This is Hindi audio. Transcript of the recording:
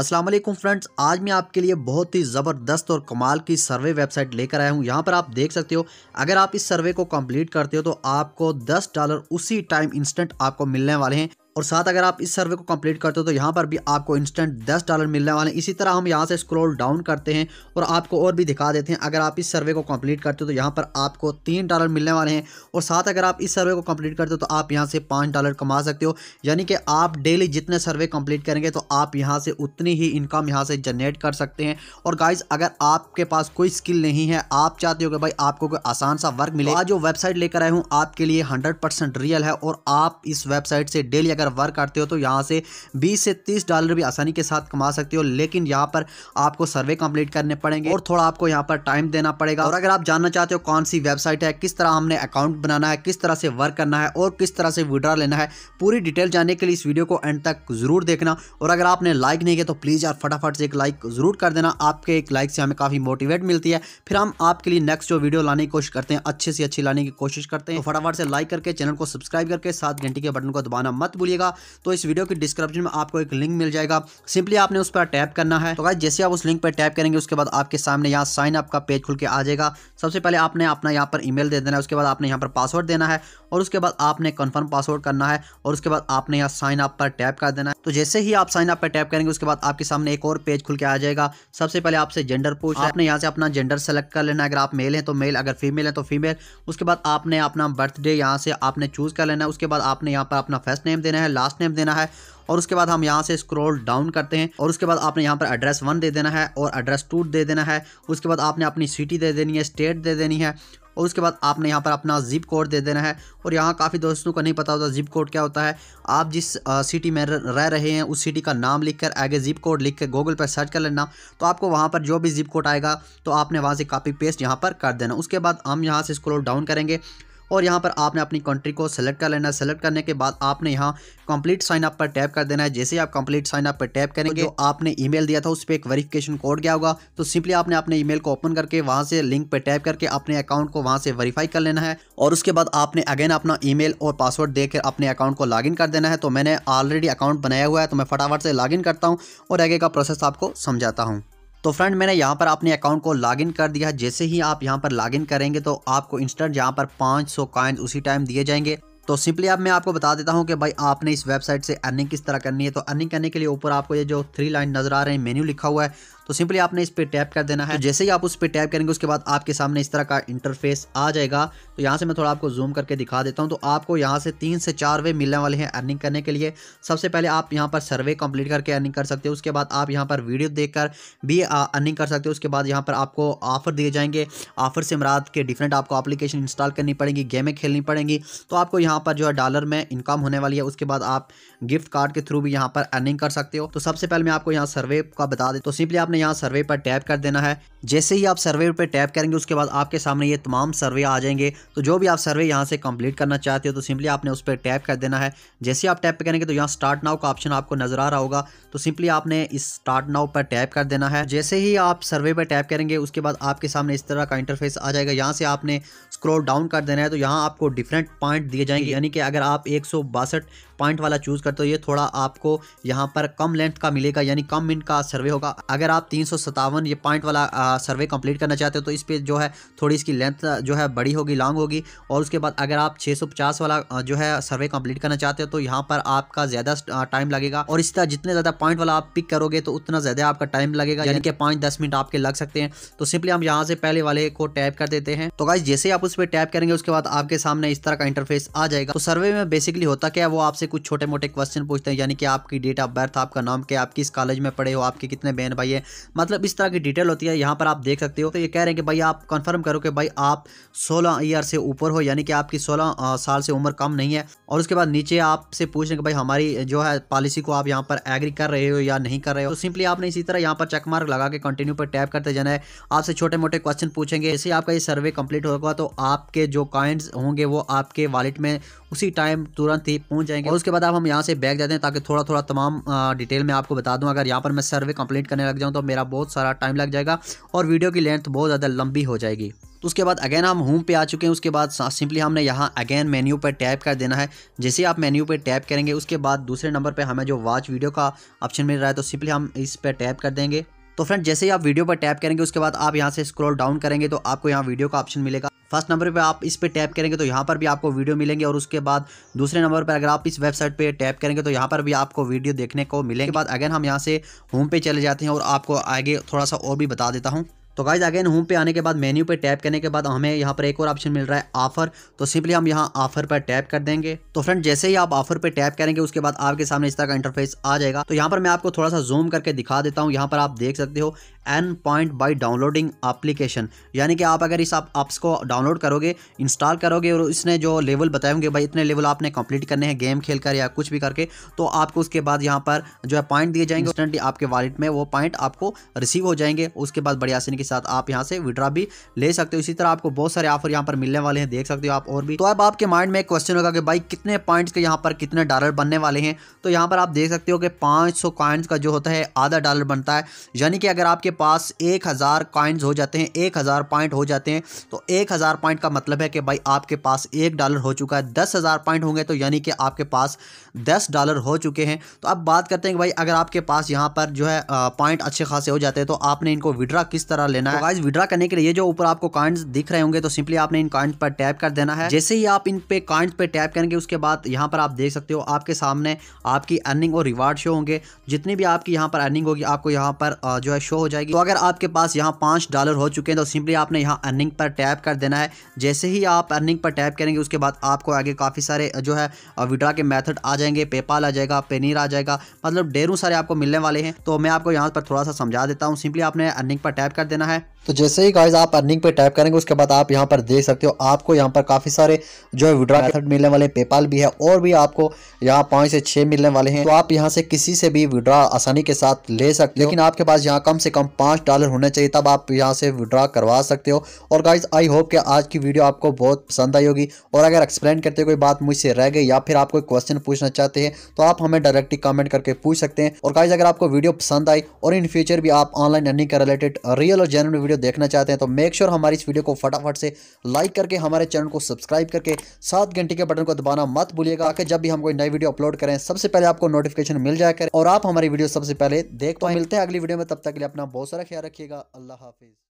असलम फ्रेंड्स आज मैं आपके लिए बहुत ही ज़बरदस्त और कमाल की सर्वे वेबसाइट लेकर आया हूँ यहाँ पर आप देख सकते हो अगर आप इस सर्वे को कंप्लीट करते हो तो आपको 10 डॉलर उसी टाइम इंस्टेंट आपको मिलने वाले हैं और साथ अगर आप इस सर्वे को कंप्लीट करते हो तो यहाँ पर भी आपको इंस्टेंट दस डॉलर मिलने वाले हैं इसी तरह हम यहाँ से स्क्रॉल डाउन करते हैं और आपको और भी दिखा देते हैं अगर आप इस सर्वे को कंप्लीट करते हो तो यहाँ पर आपको तीन डॉलर मिलने वाले हैं और साथ अगर आप इस सर्वे को कंप्लीट करते हो तो आप यहाँ से पाँच डॉलर कमा सकते हो यानी कि आप डेली जितने सर्वे कम्प्लीट करेंगे तो आप यहाँ से उतनी ही इनकम यहाँ से जनरेट कर सकते हैं और गाइज अगर आपके पास कोई स्किल नहीं है आप चाहते हो कि भाई आपको कोई आसान सा वर्क मिले तो आज जो वेबसाइट लेकर आए हूँ आपके लिए हंड्रेड रियल है और आप इस वेबसाइट से डेली अगर अगर वर्क करते हो तो यहाँ से बीस से तीस डॉलर भी आसानी के साथ कमा सकते हो लेकिन यहाँ पर आपको सर्वे कंप्लीट करने पड़ेंगे और थोड़ा आपको यहाँ पर टाइम देना पड़ेगा और अगर आप जानना चाहते हो कौन सी वेबसाइट है किस तरह हमने अकाउंट बनाना है किस तरह से वर्क करना है और किस तरह से विड्रा लेना है पूरी डिटेल जानने के लिए इस वीडियो को एंड तक जरूर देखना और अगर आपने लाइक नहीं किया तो प्लीज़ यार फटाफट से एक लाइक ज़रूर कर देना आपके एक लाइक से हमें काफ़ी मोटिवेट मिलती है फिर हम आपके लिए नेक्स्ट जो वीडियो लाने की कोशिश करते हैं अच्छे से अच्छी लाने की कोशिश करते हैं तो फटाफट से लाइक करके चैनल को सब्सक्राइब करके सात घंटे के बटन को दबाना मत भूलिए कीजिएगा तो इस वीडियो के डिस्क्रिप्शन में आपको एक लिंक मिल जाएगा सिंपली आपने उस पर टैप करना है तो गाइज जैसे आप उस लिंक पर टैप करेंगे उसके बाद आपके सामने यहाँ साइन अप का पेज खुल के आ जाएगा सबसे पहले आपने अपना यहाँ पर ईमेल दे देना है उसके बाद आपने यहाँ पर पासवर्ड देना है और उसके बाद आपने कन्फर्म पासवर्ड करना है और उसके बाद आपने यहाँ साइन अप पर टैप कर देना है तो जैसे ही आप साइन अप पर टैप करेंगे उसके बाद आपके सामने एक और पेज खुल के आ जाएगा सबसे पहले आपसे जेंडर पूछ आपने यहाँ से अपना जेंडर सेलेक्ट कर लेना अगर आप मेल हैं तो मेल अगर फीमेल है तो फीमेल उसके बाद आपने अपना बर्थडे यहाँ से आपने चूज कर लेना है उसके बाद आपने यहाँ पर अपना फर्स्ट नेम देना है है लास्ट नेम देना है और उसके बाद हम यहाँ से स्क्रॉल डाउन करते हैं और उसके बाद आपने यहाँ पर एड्रेस वन दे देना है और एड्रेस टू दे देना है उसके बाद आपने अपनी सिटी दे देनी है स्टेट दे देनी है और उसके बाद आपने यहाँ पर अपना जिप कोड दे देना है और यहाँ काफ़ी दोस्तों को नहीं पता होता जिप कोड क्या होता है आप जिस सिटी में रह रहे हैं उस सिटी का नाम लिखकर आगे जिप कोड लिख कर गूगल पर सर्च कर लेना तो आपको वहाँ पर जो भी जिप कोड आएगा तो आपने वहाँ से कापी पेस्ट यहाँ पर कर देना उसके बाद हम यहाँ से स्क्रोल डाउन करेंगे और यहाँ पर आपने अपनी कंट्री को सेलेक्ट कर लेना है सेलेक्ट करने के बाद आपने यहाँ कंप्लीट साइन अप पर टैप कर देना है जैसे आप कंप्लीट साइन अप पर टैप करेंगे तो जो आपने ईमेल दिया था उस पर एक वेरिफिकेशन कोड गया होगा तो सिंपली आपने अपने ईमेल को ओपन करके वहाँ से लिंक पर टैप करके अपने अकाउंट को वहाँ से वेरीफाई कर लेना है और उसके बाद आपने अगेन अपना ई और पासवर्ड देकर अपने अकाउंट को लॉग कर देना है तो मैंने ऑलरेडी अकाउंट बनाया हुआ है तो मैं फटाफट से लॉग करता हूँ और आगे का प्रोसेस आपको समझाता हूँ तो फ्रेंड मैंने यहाँ पर अपने अकाउंट को लॉगिन कर दिया जैसे ही आप यहाँ पर लॉगिन करेंगे तो आपको इंस्टेंट यहाँ पर 500 सौ कॉइन उसी टाइम दिए जाएंगे तो सिंपली अब मैं आपको बता देता हूँ कि भाई आपने इस वेबसाइट से अर्निंग किस तरह करनी है तो अर्निंग करने के लिए ऊपर आपको ये जो थ्री लाइन नज़र आ रहे हैं मेन्यू लिखा हुआ है तो सिंपली आपने इस पर टैप कर देना है तो जैसे ही आप उस पर टैप करेंगे उसके बाद आपके सामने इस तरह का इंटरफेस आ जाएगा तो यहाँ से मैं थोड़ा आपको जूम करके दिखा देता हूँ तो आपको यहाँ से तीन से चार वे मिलने वाले हैं अर्निंग करने के लिए सबसे पहले आप यहाँ पर सर्वे कंप्लीट करके अर्निंग कर सकते हो उसके बाद आप यहाँ पर वीडियो देख भी अर्निंग कर सकते हो उसके बाद यहाँ पर आपको ऑफर दिए जाएंगे ऑफर से मराद के डिफरेंट आपको अप्लीकेशन इंस्टॉल करनी पड़ेगी गेमें खेलनी पड़ेंगी तो आपको यहाँ पर जो है डॉलर में इनकम होने वाली है उसके बाद आप गिफ्ट कार्ड के थ्रू भी यहाँ पर अर्निंग कर सकते हो तो सबसे पहले मैं आपको यहाँ सर्वे का बता दे तो सिंपली आपने आपने यहाँ सर्वे पर टैप कर देना है जैसे ही आप सर्वे पर टैप करेंगे उसके बाद आपके सामने ये तमाम सर्वे आ जाएंगे तो जो भी आप सर्वे यहाँ से कंप्लीट करना चाहते हो तो सिंपली आपने उस पर टैप कर देना है जैसे ही आप टैप करेंगे तो यहाँ स्टार्ट नाउ का ऑप्शन आपको नजर आ रहा होगा तो सिंपली आपने इस स्टार्ट नाउ पर टैप कर देना है जैसे ही आप सर्वे पर टैप करेंगे उसके बाद आपके सामने इस तरह का इंटरफेस आ जाएगा यहाँ से आपने स्क्रोल डाउन कर देना है तो यहाँ आपको डिफरेंट पॉइंट दिए जाएंगे यानी कि अगर आप एक पॉइंट वाला चूज़ करते हो ये थोड़ा आपको यहाँ पर कम लेंथ का मिलेगा यानी कम मिनट का सर्वे होगा अगर आप सौ तीन ये पॉइंट वाला सर्वे कंप्लीट करना चाहते हो तो इस पर जो है थोड़ी इसकी लेंथ जो है बड़ी होगी लॉन्ग होगी और उसके बाद अगर आप 650 वाला जो है सर्वे कंप्लीट करना चाहते हो तो यहाँ पर आपका ज़्यादा टाइम लगेगा और इस तरह जितने ज़्यादा पॉइंट वाला आप पिक करोगे तो उतना ज़्यादा आपका टाइम लगेगा यानी कि पाँच दस मिनट आपके लग सकते हैं तो सिंपली हम यहाँ से पहले वाले को टैप कर देते हैं तो गाइज जैसे ही आप उस पर टैप करेंगे उसके बाद आपके सामने इस तरह का इंटरफेस आ जाएगा तो सर्वे में बेसिकली होता क्या है वो आपसे कुछ छोटे मोटे क्वेश्चन पूछते हैं यानी कि आपकी डेट ऑफ बर्थ आपका नाम क्या आप किस कॉलेज में पढ़े हो आपके कितने बहन भाई हैं मतलब इस तरह की डिटेल होती है यहाँ पर आप देख सकते हो तो ये कह रहे हैं कि भाई आप कन्फर्म करो कि भाई आप सोलह ईयर से ऊपर हो यानी कि आपकी सोलह साल से उम्र कम नहीं है और उसके बाद नीचे आपसे पूछ रहे कि भाई हमारी जो है पॉलिसी को आप यहाँ पर एग्री कर रहे हो या नहीं कर रहे हो तो सिंपली आपने इसी तरह यहाँ पर चेक मार्क लगा के कंटिन्यू पर टैप करते जाना है आपसे छोटे मोटे क्वेश्चन पूछेंगे जैसे आपका ये सर्वे कंप्लीट होगा तो आपके जो कॉइन्स होंगे वो आपके वॉलेट में उसी टाइम तुरंत ही पहुंच जाएंगे और उसके बाद आप हम यहाँ से बैग जाते हैं ताकि थोड़ा थोड़ा तमाम डिटेल में आपको बता दूँ अगर यहाँ पर मैं सर्वे कंप्लीट करने लग जाऊँ तो मेरा बहुत सारा टाइम लग जाएगा और वीडियो की लेंथ बहुत ज़्यादा लंबी हो जाएगी तो उसके बाद अगेन हम होम पे आ चुके हैं उसके बाद सिंपली हमने यहाँ अगेन मेन्यू पर टैप कर देना है जैसे आप मेन्यू पर टैप करेंगे उसके बाद दूसरे नंबर पर हमें जो वॉच वीडियो का ऑप्शन मिल रहा है तो सिंपली हम इस पर टैप कर देंगे तो फ्रेंड जैसे ही आप वीडियो पर टैप करेंगे उसके बाद आप यहाँ से स्क्रॉल डाउन करेंगे तो आपको यहाँ वीडियो का ऑप्शन मिलेगा फर्स्ट नंबर पे आप इस पर टैप करेंगे तो यहाँ पर भी आपको वीडियो मिलेंगे और उसके बाद दूसरे नंबर पर अगर आप इस वेबसाइट पे टैप करेंगे तो यहाँ पर भी आपको वीडियो देखने को मिलेंगे बाद अगेन हम यहाँ से होम पे चले जाते हैं और आपको आगे थोड़ा सा और भी बता देता हूँ तो गाइज अगेन होम पे आने के बाद मेन्यू पे टैप करने के बाद हमें यहाँ पर एक और ऑप्शन मिल रहा है ऑफर तो सिंपली हम यहाँ ऑफर पर टैप कर देंगे तो फ्रेंड जैसे ही आप ऑफर पे टैप करेंगे उसके बाद आपके सामने इस तरह का इंटरफेस आ जाएगा तो यहाँ पर मैं आपको थोड़ा सा जूम करके दिखा देता हूँ यहाँ पर आप देख सकते हो earn point by downloading application यानी कि आप अगर इस आप आप्स को डाउनलोड करोगे इंस्टॉल करोगे और इसने जो लेवल बताए होंगे भाई इतने लेवल आपने कंप्लीट करने हैं गेम खेल कर या कुछ भी करके तो आपको उसके बाद यहाँ पर जो है पॉइंट दिए जाएंगे इंस्टेंटली आपके वॉलेट में वो पॉइंट आपको रिसीव हो जाएंगे उसके बाद बड़ी आसानी के साथ आप यहाँ से विड्रा भी ले सकते हो इसी तरह आपको बहुत सारे ऑफर यहाँ पर मिलने वाले हैं देख सकते हो आप और भी तो अब आपके माइंड में एक क्वेश्चन होगा कि भाई कितने पॉइंट्स के यहाँ पर कितने डॉलर बनने वाले हैं तो यहाँ पर आप देख सकते हो कि पाँच सौ का जो होता है आधा डॉलर बनता है यानी कि अगर आपके पास एक हज़ार कॉइन्स हो जाते हैं एक हज़ार पॉइंट हो जाते हैं तो एक हज़ार पॉइंट का मतलब है कि भाई आपके पास एक डॉलर हो चुका है दस हज़ार पॉइंट होंगे तो यानी कि आपके पास दस डॉलर हो चुके हैं तो अब बात करते हैं कि भाई अगर आपके पास यहाँ पर जो है पॉइंट अच्छे खासे हो जाते हैं तो आपने इनको विड्रा किस तरह लेना है गाइज तो विड्रा करने के लिए जो ऊपर आपको कॉइन्स दिख रहे होंगे तो सिंपली आपने इन कॉइन्स पर टैप कर देना है जैसे ही आप इन पे कॉइन्स पर टैप करेंगे उसके बाद यहाँ पर आप देख सकते हो आपके सामने आपकी अर्निंग और रिवार्ड शो होंगे जितनी भी आपकी यहाँ पर अर्निंग होगी आपको यहाँ पर जो है शो हो जाएगी जाएगी तो अगर आपके पास यहाँ पाँच डॉलर हो चुके हैं तो सिंपली आपने यहाँ अर्निंग पर टैप कर देना है जैसे ही आप अर्निंग पर टैप करेंगे उसके बाद आपको आगे काफ़ी सारे जो है विड्रा के मैथड आ जाएंगे पेपाल आ जाएगा पेनीर आ जाएगा मतलब ढेरों सारे आपको मिलने वाले हैं तो मैं आपको यहाँ पर थोड़ा सा समझा देता हूँ सिंपली आपने अर्निंग पर टैप कर देना है तो जैसे ही गाइज आप अर्निंग पे टाइप करेंगे उसके बाद आप यहाँ पर देख सकते हो आपको यहाँ पर काफ़ी सारे जो है विड्रा मेथड मिलने वाले पेपाल भी है और भी आपको यहाँ पांच से छह मिलने वाले हैं तो आप यहाँ से किसी से भी विड्रा आसानी के साथ ले सकते लेकिन आपके पास यहाँ कम से कम पांच डॉलर होने चाहिए तब आप यहाँ से विड्रा करवा सकते हो और गाइज आई होप के आज की वीडियो आपको बहुत पसंद आई होगी और अगर एक्सप्लेन करते कोई बात मुझसे रह गई या फिर आप कोई क्वेश्चन पूछना चाहते हैं तो आप हमें डायरेक्टली कमेंट करके पूछ सकते हैं और गाइज अगर आपको वीडियो पसंद आई और इन फ्यूचर भी आप ऑनलाइन अर्निंग का रिलेटेड रियल और जेनवन वीडियो वीडियो देखना चाहते हैं तो मेक श्योर हमारी इस वीडियो को फटाफट से लाइक करके हमारे चैनल को सब्सक्राइब करके सात घंटे के बटन को दबाना मत भूलिएगा ताकि जब भी हम कोई नई वीडियो अपलोड करें सबसे पहले आपको नोटिफिकेशन मिल जाए और आप हमारी वीडियो सबसे पहले देख पाए मिलते हैं अगली वीडियो में तब तक के लिए अपना बहुत सारा ख्याल रखिएगा अल्लाह हाफिज़